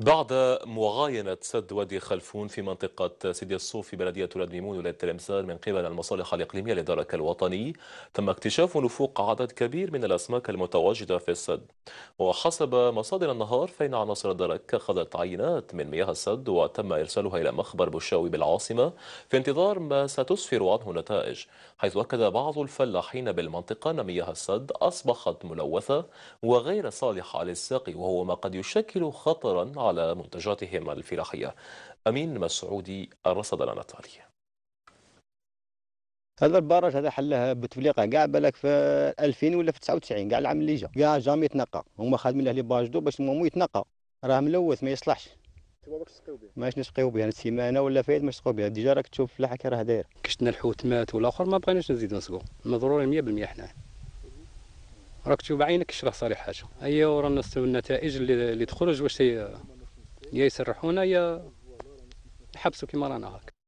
بعد مغاينة سد وادي خلفون في منطقة سيدي الصوف في بلدية ولاد ميمون ولاية الإمسار من قبل المصالح الإقليمية للدرك الوطني تم اكتشاف نفوق عدد كبير من الأسماك المتواجدة في السد وحسب مصادر النهار فإن عناصر الدرك أخذت عينات من مياه السد وتم إرسالها إلى مخبر بوشاوي بالعاصمة في انتظار ما ستسفر عنه نتائج حيث أكد بعض الفلاحين بالمنطقة أن مياه السد أصبحت ملوثة وغير صالحة للسقي وهو ما قد يشكل خطرا على منتجاتهم الفلاحية أمين مسعودي الرصد لنا التالي هذا البراج هذا حلها بتفليقه كاع بالك في 2000 ولا في 99 كاع العام اللي جا كاع جام يتنقى هما خادمين له لي باجدو باش المهم يتنقى راه ملوث ما يصلحش ماش نسقيو بها السيمانه ولا فايد ما نسقيو بها ديجا راك تشوف كي راه داير كشتنا الحوت مات والاخر ما بغيناش نزيدو نسقو ضروري 100% حنا راك تشوف بعينك اش راه صالح حاجه ايوا رانا النتائج اللي, اللي تخرج واش هي يا يسرحونا يا يحبسوا كما رانا هكا